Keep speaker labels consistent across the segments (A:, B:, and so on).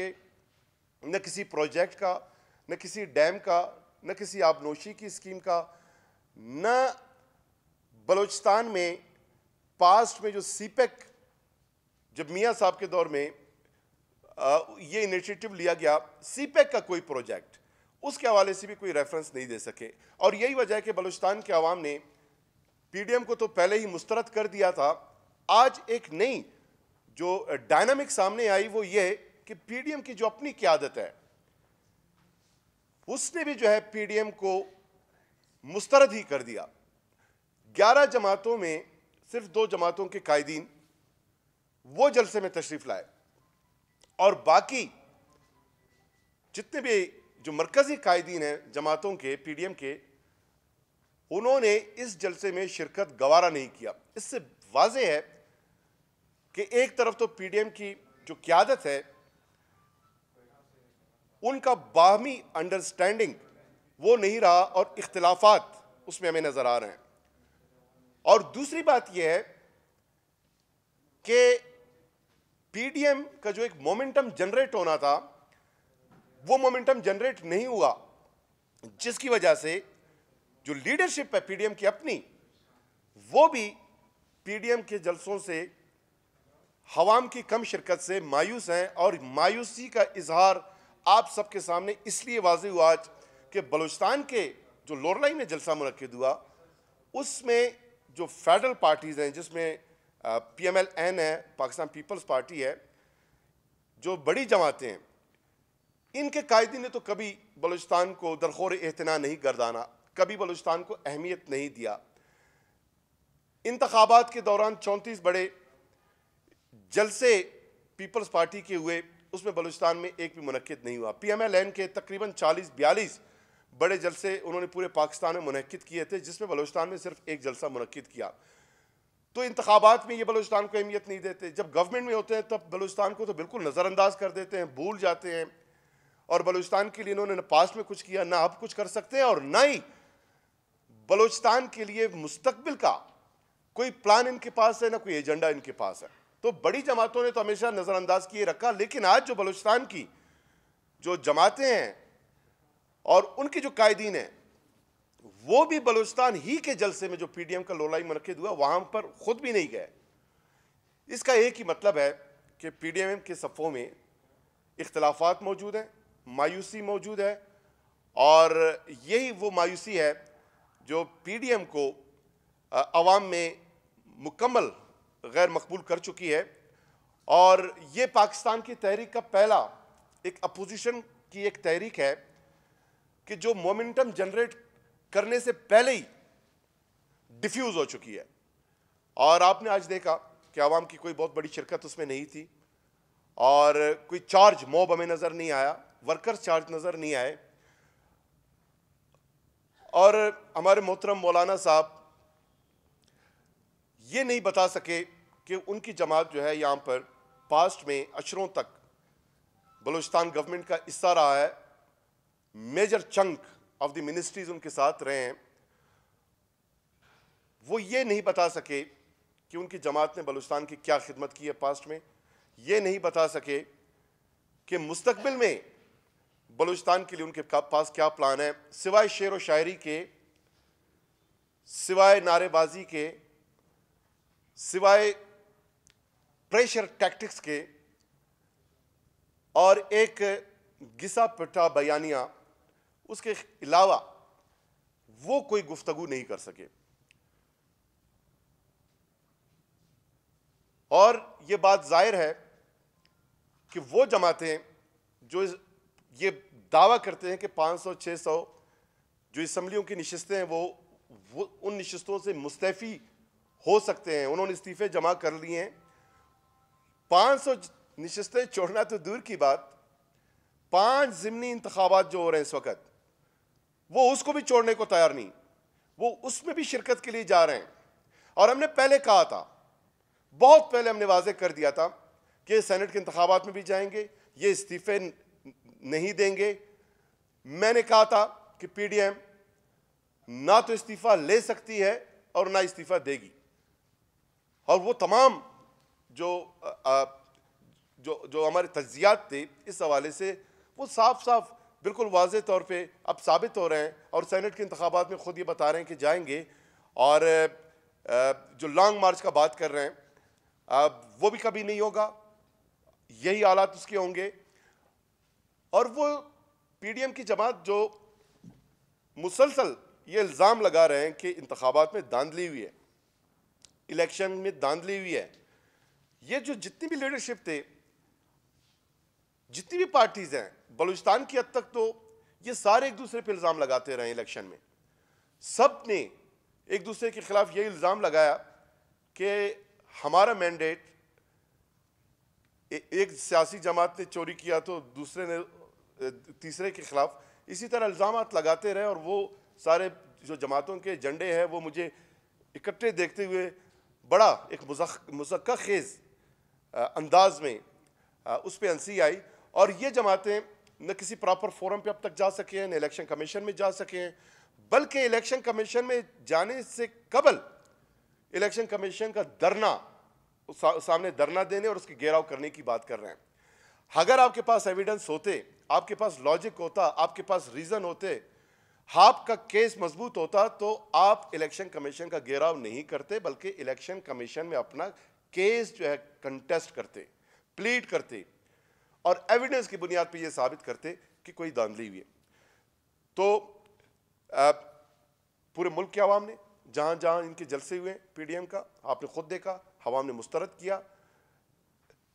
A: के न किसी प्रोजेक्ट का न किसी डैम का न किसी आबनोशी की स्कीम का न बलोचिस्तान में पास्ट में जो सीपेक e जब मियाँ साहब के दौर में आ, ये इनिशिएटिव लिया गया सीपेक e का कोई प्रोजेक्ट उसके हवाले से भी कोई रेफरेंस नहीं दे सके और यही वजह है कि बलोचिस्तान के आवाम ने पीडीएम को तो पहले ही मुस्तरद कर दिया था आज एक नई जो डायनामिक सामने आई वो ये कि पीडीएम की जो अपनी क्यादत है उसने भी जो है पीडीएम को मुस्तरद ही कर दिया ग्यारह जमातों में सिर्फ दो जमातों के कायदीन वो जलसे में तशरीफ लाए और बाकी जितने भी जो मरकजी कायदीन हैं जमातों के पीडीएम के उन्होंने इस जलसे में शिरकत गवारा नहीं किया इससे वाजे है कि एक तरफ तो पीडीएम की जो क्यादत है उनका बाहमी अंडरस्टैंडिंग वो नहीं रहा और इख्तलाफात उसमें हमें नज़र आ रहे हैं और दूसरी बात यह है कि पीडीएम का जो एक मोमेंटम जनरेट होना था वो मोमेंटम जनरेट नहीं हुआ जिसकी वजह से जो लीडरशिप है पीडीएम की अपनी वो भी पीडीएम के जलसों से हवाम की कम शिरकत से मायूस हैं और मायूसी का इजहार आप सबके सामने इसलिए वाज हुआ आज कि बलूचिस्तान के जो लोरलाई में जलसा मनद हुआ उसमें जो फेडरल पार्टीज़ हैं जिसमें पी एम एल एन है पाकिस्तान पीपल्स पार्टी है जो बड़ी जमातें हैं इनके कायदे ने तो कभी बलूचिस्तान को दरखोर एहतना नहीं गर्दाना कभी बलूचिस्तान को अहमियत नहीं दिया इंतबात के दौरान चौंतीस बड़े जलसे पीपल्स पार्टी के हुए उसमें बलूचिस्तान में एक भी मनक़द नहीं हुआ पी एम एल एन के तकरीबन चालीस बयालीस बड़े जलसे उन्होंने पूरे पाकिस्तान में मनक़द किए थे जिसमें बलूचिस्तान में सिर्फ एक जलसा मनक़द किया तो इंतबात में ये बलूचिस्तान को अहमियत नहीं देते जब गवर्नमेंट में होते हैं तब बलूचिस्तान को तो बिल्कुल नज़रअंदाज कर देते हैं भूल जाते हैं और बलूचिस्तान के लिए इन्होंने न पास्ट में कुछ किया ना अब कुछ कर सकते हैं और ना ही बलूचिस्तान के लिए मुस्तबिल का कोई प्लान इनके पास है ना कोई एजेंडा इनके पास है तो बड़ी जमातों ने तो हमेशा नज़रअंदाज किए रखा लेकिन आज जो बलूचिस्तान की जो जमातें हैं और उनके जो कायदीन हैं वो भी बलूचिस्तान ही के जलसे में जो पीडीएम का लोलाई मनकद हुआ वहाँ पर खुद भी नहीं गए इसका एक ही मतलब है कि पीडीएम के सफ़ों में इख्तलाफात मौजूद हैं मायूसी मौजूद है और यही वो मायूसी है जो पीडीएम को आवाम में मुकम्मल गैर मकबूल कर चुकी है और ये पाकिस्तान की तहरीक का पहला एक अपोजिशन की एक तहरीक है कि जो मोमेंटम जनरेट करने से पहले ही डिफ्यूज़ हो चुकी है और आपने आज देखा कि आवाम की कोई बहुत बड़ी शिरकत उसमें नहीं थी और कोई चार्ज मोब हमें नज़र नहीं आया वर्कर्स चार्ज नज़र नहीं आए और हमारे मोहतरम मौलाना साहब ये नहीं बता सके कि उनकी जमात जो है यहाँ पर पास्ट में अशरों तक बलूचिस्तान गवर्नमेंट का हिस्सा रहा है major chunk of the ministries उनके साथ रहे हैं वो ये नहीं बता सके कि उनकी जमात ने बलूचिस्तान की क्या खिदमत की है पास्ट में ये नहीं बता सके कि मुस्तबिल में बलूचिस्तान के लिए उनके पास क्या प्लान है सिवाय शेर व शायरी के सिवाय नारेबाजी के सिवाय प्रेशर टैक्टिक्स के और एक गिसा पिटा बयानिया उसके अलावा वो कोई गुफ्तगु नहीं कर सके और ये बात जाहिर है कि वो जमातें जो ये दावा करते हैं कि 500 600 जो इसम्बलियों की नशस्तें हैं वो, वो उन नशस्तों से मुस्तफ़ी हो सकते हैं उन्होंने इस्तीफ़े जमा कर लिए हैं सौ नशस्तें छोड़ना तो दूर की बात पांच ज़मनी इंतबात जो हो रहे हैं इस वक्त वो उसको भी छोड़ने को तैयार नहीं वो उसमें भी शिरकत के लिए जा रहे हैं और हमने पहले कहा था बहुत पहले हमने वाजे कर दिया था कि सेनेट के इंतबात में भी जाएंगे ये इस्तीफे नहीं देंगे मैंने कहा था कि पीडीएम ना तो इस्तीफ़ा ले सकती है और ना इस्तीफ़ा देगी और वो तमाम जो आ, जो जो हमारे तजियात थे इस हवाले से वो साफ साफ बिल्कुल वाज तौर पर अब साबित हो रहे हैं और सैनट के इंतबात में ख़ुद ये बता रहे हैं कि जाएंगे और जो लॉन्ग मार्च का बात कर रहे हैं वो भी कभी नहीं होगा यही आलात उसके होंगे और वो पी एम की जमात जो मुसलसल ये इल्ज़ाम लगा रहे हैं कि इंतबात में धांधली हुई है इलेक्शन में धांधली हुई है ये जो जितनी भी लीडरशिप थे जितनी भी पार्टीज हैं बलूचिस्तान की हद तक तो ये सारे एक दूसरे पे इल्ज़ाम लगाते रहे इलेक्शन में सब ने एक दूसरे के खिलाफ ये इल्ज़ाम लगाया कि हमारा मैंडेट एक सियासी जमात ने चोरी किया तो दूसरे ने तीसरे के खिलाफ इसी तरह इल्ज़ाम लगाते रहे और वो सारे जो जमातों के एजेंडे हैं वो मुझे इकट्ठे देखते हुए बड़ा एक मुजक् खेज़ अंदाज में उस पर हंसी आई और ये जमातें न किसी प्रॉपर फोरम पे अब तक जा सके हैं न इलेक्शन कमीशन में जा सके हैं बल्कि इलेक्शन कमीशन में जाने से कबल इलेक्शन कमीशन का धरना सा, सामने धरना देने और उसके घेराव करने की बात कर रहे हैं अगर आपके पास एविडेंस होते आपके पास लॉजिक होता आपके पास रीज़न होते हाप का केस मजबूत होता तो आप इलेक्शन कमीशन का घेराव नहीं करते बल्कि इलेक्शन कमीशन में अपना केस जो है कंटेस्ट करते प्लीड करते और एविडेंस की बुनियाद पर यह साबित करते कि कोई धांधली हुई है तो पूरे मुल्क के आवाम ने जहाँ जहाँ इनके जलसे हुए डी पीडीएम का आपने खुद देखा हवाम ने मुस्तरद किया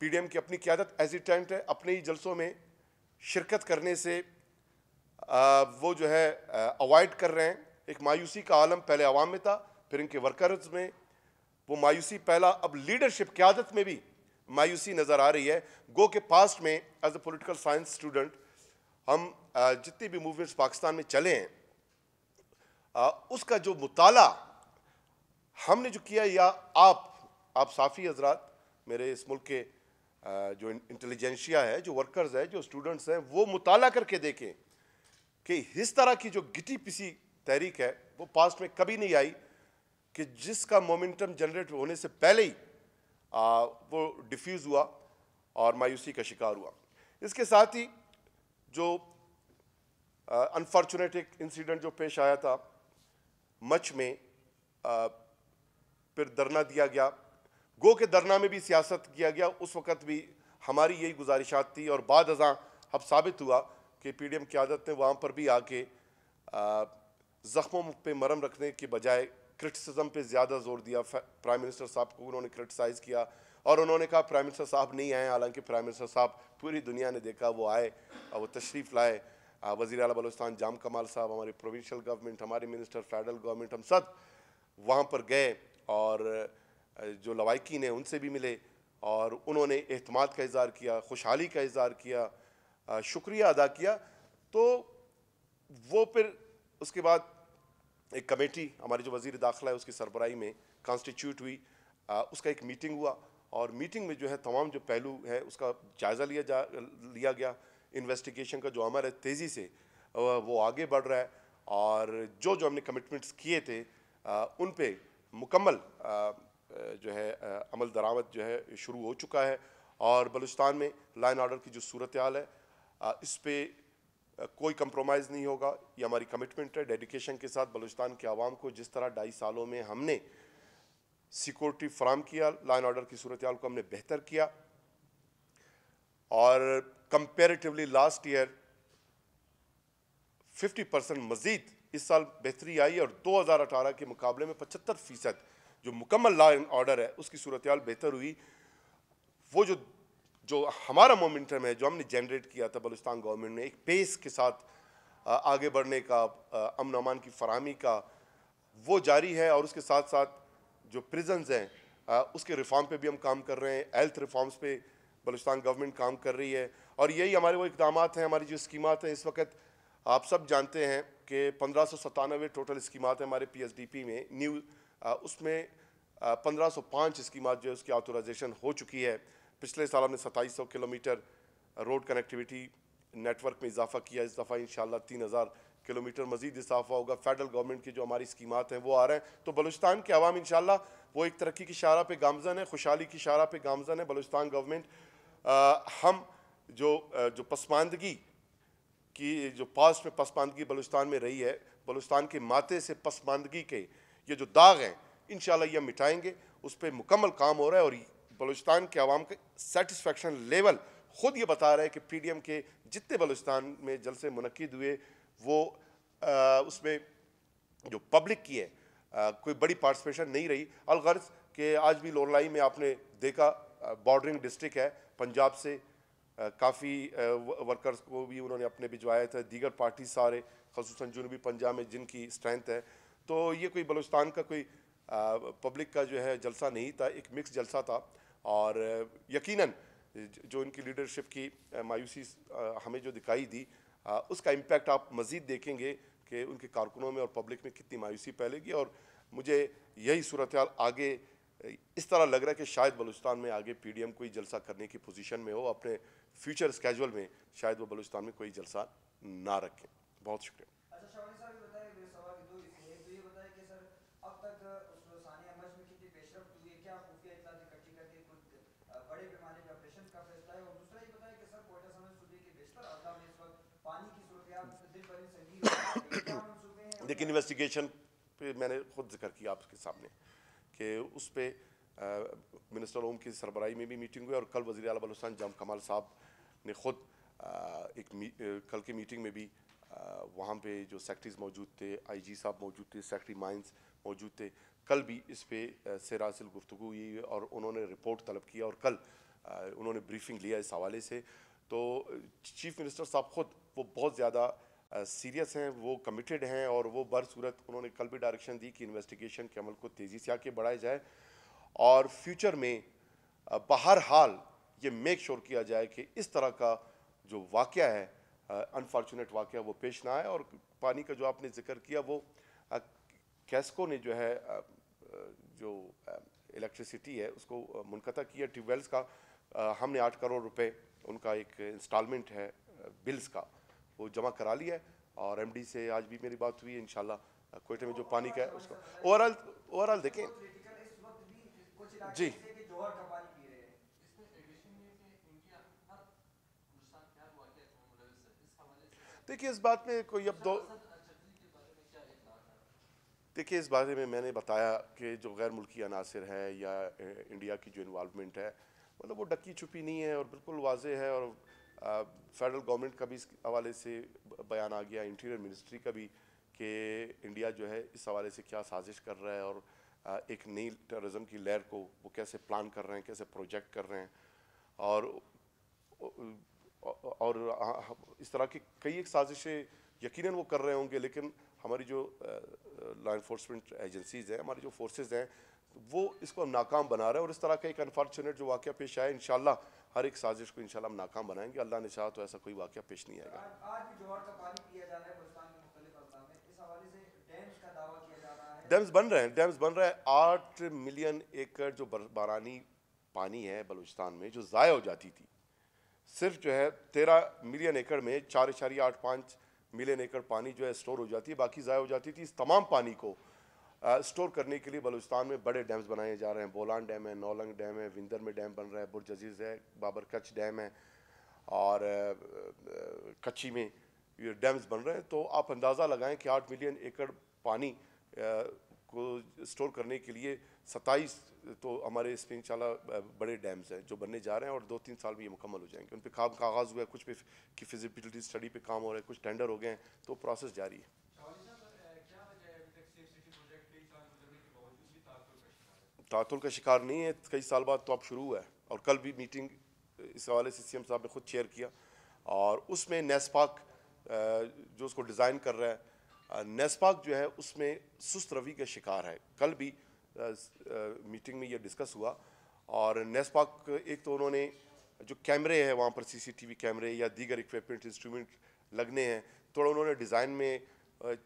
A: पीडीएम की अपनी क्यादत एजिटेंट है अपने ही जलसों में शिरकत करने से आ, वो जो है अवॉइड कर रहे हैं एक मायूसी का आलम पहले आवाम में था फिर इनके वर्कर्स में वो मायूसी पहला अब लीडरशिप क्यादत में भी मायूसी नज़र आ रही है गो के पास्ट में as a political science student हम जितनी भी मूवमेंट्स पाकिस्तान में चले हैं उसका जो मताल हमने जो किया या आप आप साफ़ी हजरात मेरे इस मुल्क के जो इंटेलिजेंशिया है जो वर्कर्स है जो स्टूडेंट्स हैं वो मुताला करके देखें कि इस तरह की जो गिटी पिसी तहरीक है वो पास्ट में कभी नहीं आई कि जिसका मोमेंटम जनरेट होने से पहले ही आ, वो डिफ्यूज़ हुआ और मायूसी का शिकार हुआ इसके साथ ही जो अनफॉर्चुनेट एक इंसिडेंट जो पेश आया था मच में आ, फिर धरना दिया गया गो के धरना में भी सियासत किया गया उस वक़्त भी हमारी यही गुजारिशात थी और बाद अजा अब साबित हुआ कि पी डी एम क्यादत ने वहाँ पर भी आके ज़ख्मों पर मरम रखने के बजाय क्रिटिसिज्म पे ज़्यादा जोर दिया प्राइम मिनिस्टर साहब को उन्होंने क्रिटिसाइज़ किया और उन्होंने कहा प्राइम मिनिस्टर साहब नहीं आए हालांकि प्राइम मिनिस्टर साहब पूरी दुनिया ने देखा वो आए और वो तशरीफ़ लाए वज़ी अला बलोस्तान जाम कमाल साहब हमारे प्रोविंशल गवर्नमेंट हमारे मिनिस्टर फेडरल गवर्नमेंट हम सब वहाँ पर गए और जो लवाकिन हैं उनसे भी मिले और उन्होंने अहतमाद का इजहार किया खुशहाली का इजहार किया शुक्रिया अदा किया तो वो फिर उसके बाद एक कमेटी हमारी जो वजीर दाखिला है उसकी सरबराही में कॉन्स्टिट्यूट हुई आ, उसका एक मीटिंग हुआ और मीटिंग में जो है तमाम जो पहलू है उसका जायज़ा लिया जा लिया गया इन्वेस्टिगेशन का जो अमर है तेज़ी से वो आगे बढ़ रहा है और जो जो हमने कमिटमेंट्स किए थे आ, उन पे मुकम्मल आ, जो है अमल दरामद जो है शुरू हो चुका है और बलूचिस्तान में लाइन ऑर्डर की जो सूरत हाल है इस पर कोई कंप्रोमाइज़ नहीं होगा ये हमारी कमिटमेंट है डेडिकेशन के साथ बलूचिस्तान के आवाम को जिस तरह ढाई सालों में हमने सिक्योरिटी फ्राहम किया लॉ एंड ऑर्डर की सूरत को हमने बेहतर किया और कंपेरेटिवली लास्ट ईयर 50 परसेंट मज़ीद इस साल बेहतरी आई और 2018 के मुकाबले में 75 फ़ीसद जो मुकम्मल लॉ एंड ऑर्डर है उसकी सूरत बेहतर हुई वो जो जो हमारा मोमेंटम है जो हमने जनरेट किया था बलुस्तान गवर्नमेंट ने एक पेस के साथ आगे बढ़ने का अमन अमान की फरहमी का वो जारी है और उसके साथ साथ जो प्रिजन्स हैं उसके रिफॉर्म पे भी हम काम कर रहे हैं हेल्थ रिफॉर्म्स पे बलुस्तान गवर्नमेंट काम कर रही है और यही हमारे वो इकदाम हैं हमारी जो स्कीमत हैं इस वक्त आप सब जानते हैं कि पंद्रह सौ सतानवे टोटल स्कीमत हैं हमारे पी में न्यू उसमें पंद्रह सौ पाँच स्कीमत जो है उसकी ऑथोराइजेशन हो चुकी है पिछले साल हमने सत्ताईस सौ किलोमीटर रोड कनेक्टिविटी नेटवर्क में इजाफा किया इस दफ़ा इन तीन हज़ार किलोमीटर मजीद इजाफा होगा फेडरल गवर्नमेंट की जो हमारी स्कीमत हैं वो आ रहे हैं तो बलुचस्तान के आवाम इन वो एक तरक्की की शारा पे गामजन है खुशहाली की शारा पे गामजन है बलुचस्तान गवर्नमेंट हम जो जो पसमानदगी की जो पास्ट में पसमानदगी बलुचस्तान में रही है बलुचस्तान के माते से पसमानदगी के ये जो दाग हैं इन ये मिटाएंगे उस पर मुकम्मल काम हो रहा है और बलूचिस्तान के आवाम का सेटिस्फेक्शन लेवल ख़ुद ये बता रहे हैं कि पी डी एम के जितने बलूचिस्तान में जलसे मनद हुए वो आ, उसमें जो पब्लिक की है आ, कोई बड़ी पार्टिसिपेशन नहीं रही अलगर्ज के आज भी लोरलाई में आपने देखा बॉर्डरिंग डिस्ट्रिक्ट है पंजाब से काफ़ी वर्कर्स को भी उन्होंने अपने भिजवाया था दीगर पार्टी सारे खसूस जुनूबी पंजाब में जिनकी स्ट्रेंथ है तो ये कोई बलूचिस्तान का कोई पब्लिक का जो है जलसा नहीं था एक मिक्स जलसा था और यकीनन जो इनकी लीडरशिप की मायूसी हमें जो दिखाई दी उसका इम्पैक्ट आप मज़ीद देखेंगे कि उनके कारकुनों में और पब्लिक में कितनी मायूसी फैलेगी और मुझे यही सूरत आगे इस तरह लग रहा है कि शायद बलूचिस्तान में आगे पी डी एम कोई जलसा करने की पोजिशन में हो अपने फ्यूचर स्केजुअल में शायद वो बलूचिस्तान में कोई जलसा ना रखें बहुत शुक्रिया अच्छा, बड़े पैमाने पे ऑपरेशन कर है और दूसरा ये कि सर के बेशतर में इस वक्त पानी की दिन भर लेकिन इन्वेस्टिगेशन पे मैंने खुद जिक्र किया आपके सामने कि उस पर मिनिस्टर ओम की सरबराई में भी मीटिंग हुई और कल वजी अला बलोस्तान जाम कमाल साहब ने खुद आ, एक मी, कल की मीटिंग में भी वहाँ पे जो सेक्रेटरीज मौजूद थे आईजी साहब मौजूद थे सेक्रटरी माइंस मौजूद थे कल भी इस पर रासिल गुफ्तु हुई और उन्होंने रिपोर्ट तलब किया और कल उन्होंने ब्रीफिंग लिया इस हवाले से तो चीफ मिनिस्टर साहब खुद वो बहुत ज़्यादा सीरियस हैं वो कमिटेड हैं और वो बर सूरत उन्होंने कल भी डायरेक्शन दी कि इन्वेस्टिगेशन के अमल को तेज़ी से आके बढ़ाया जाए और फ्यूचर में बहर हाल ये मेक श्योर किया जाए कि इस तरह का जो वाक़ है अनफॉर्चुनेट वाक़ वो पेश ना आए और पानी का जो आपने जिक्र किया वो कैस्को ने जो है जो इलेक्ट्रिसिटी है उसको मुनक़ा किया ट्यूबवेल्स का हमने आठ करोड़ रुपए उनका एक इंस्टॉलमेंट है बिल्स का वो जमा करा लिया है और एमडी से आज भी मेरी बात हुई है इन कोयटे में जो पानी का है उसका ओवरऑल ओवरऑल देखें जी देखिए इस बात में कोई अब दो देखिए इस बारे में मैंने बताया कि जो गैर मुल्की अनासर है या इंडिया की जो इन्वालमेंट है मतलब वो डक्की छुपी नहीं है और बिल्कुल वाजे है और फेडरल गवर्नमेंट का भी इस हवाले से बयान आ गया इंटीरियर मिनिस्ट्री का भी कि इंडिया जो है इस हवाले से क्या साजिश कर रहा है और एक नई टेररिज्म की लहर को वो कैसे प्लान कर रहे हैं कैसे प्रोजेक्ट कर रहे हैं और, और इस तरह की कई एक साजिशें यकीन वो कर रहे होंगे लेकिन हमारी जो लॉ इन्फोर्समेंट एजेंसीज़ हैं हमारी जो फोर्सेज हैं वो इसको हम नाकाम बना रहे हैं और इस तरह का एक अनफॉर्चुनेट जो वाक़ पेश आया इन हर एक साजिश को इन हम नाकाम बनाएंगे अल्लाह ने चाह तो ऐसा कोई वाक़ पेश नहीं आएगा तो डैम्स बन रहे हैं डैम्स बन रहे हैं आठ मिलियन एकड़ जो बारानी पानी है बलूचिस्तान में जो ज़ाया हो जाती थी सिर्फ जो है तेरह मिलियन एकड़ में चार इशारिया आठ पाँच मिलियन एकड़ पानी जो है स्टोर हो जाती है बाकी ज़ाय हो जाती थी इस तमाम पानी को आ, स्टोर करने के लिए बलूचिस्तान में बड़े डैम्स बनाए जा रहे हैं बोलान डैम है नौलंग डैम है विंदर में डैम बन रहा है बुरजीज़ अजीज़ है बाबर कच्छ डैम है और कच्ची में ये डैम्स बन रहे हैं तो आप अंदाज़ा लगाएं कि आठ मिलियन एकड़ पानी को स्टोर करने के लिए 27 तो हमारे इसमें इंशाल्लाह बड़े डैम्स हैं जो बनने जा रहे हैं और दो तीन साल में ये मुकम्मल हो जाएंगे उन पर काम का आगाज़ हुआ है कुछ पे की फिजिबिलिटी स्टडी पे काम हो रहा है कुछ टेंडर हो गए हैं तो प्रोसेस जारी है तातुल का शिकार नहीं है कई साल बाद तो अब शुरू हुआ है और कल भी मीटिंग इस हवाले से सी एम साहब ने खुद शेयर किया और उसमें नेस्पाक जो उसको डिज़ाइन कर रहा है नेस्पाक जो है उसमें सुस्त रवि का शिकार है कल भी आ, आ, मीटिंग में ये डिस्कस हुआ और नेस्पाक एक तो उन्होंने जो कैमरे हैं वहाँ पर सीसीटीवी कैमरे या दीगर इक्विपमेंट इंस्ट्रूमेंट लगने हैं थोड़ा उन्होंने डिज़ाइन में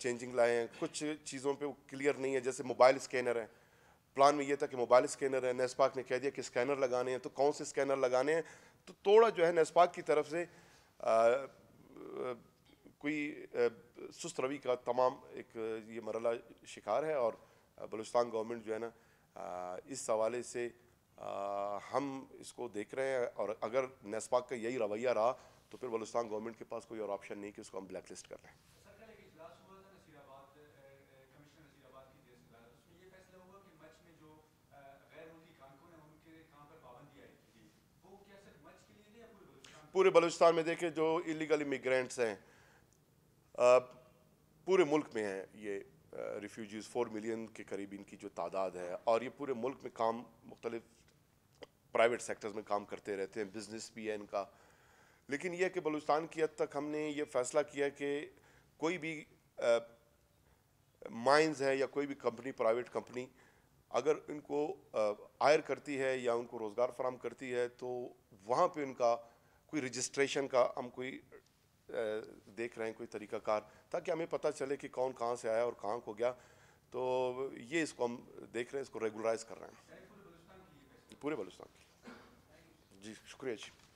A: चेंजिंग लाए हैं कुछ चीज़ों पे क्लियर नहीं है जैसे मोबाइल स्कैनर है प्लान में ये था कि मोबाइल स्कैनर है नेस्पाक ने कह दिया कि स्कैनर लगाने हैं तो कौन से स्कैनर लगाने हैं तो थोड़ा जो है नेस्पाक की तरफ से आ, कोई सुस्त रवि का तमाम एक ये मरला शिकार है और बलूचिस्तान गवर्नमेंट जो है ना इस हवाले से हम इसको देख रहे हैं और अगर नेस्पाक का यही रवैया रहा तो फिर बलूचिस्तान गवर्नमेंट के पास कोई और ऑप्शन नहीं कि उसको हम ब्लैक लिस्ट कर रहे हैं पूरे बलूचिस्तान में देखें जो इलीगल इमिग्रेंट्स हैं पूरे मुल्क में है ये रिफ्यूजीज़ फोर मिलियन के करीब इनकी जो तादाद है और ये पूरे मुल्क में काम मुख्तलिफ प्राइवेट सेक्टर्स में काम करते रहते हैं बिज़नेस भी है इनका लेकिन यह कि बलूचिस्तान की हद तक हमने ये फ़ैसला किया कि कोई भी माइंस है या कोई भी कंपनी प्राइवेट कंपनी अगर इनको आयर करती है या उनको रोज़गार फराम करती है तो वहाँ पे उनका कोई रजिस्ट्रेशन का हम कोई देख रहे हैं कोई तरीकाकार ताकि हमें पता चले कि कौन कहाँ से आया और कहाँ को गया तो ये इसको हम देख रहे हैं इसको रेगुलराइज कर रहे हैं पूरे बलुस्तान की जी शुक्रिया जी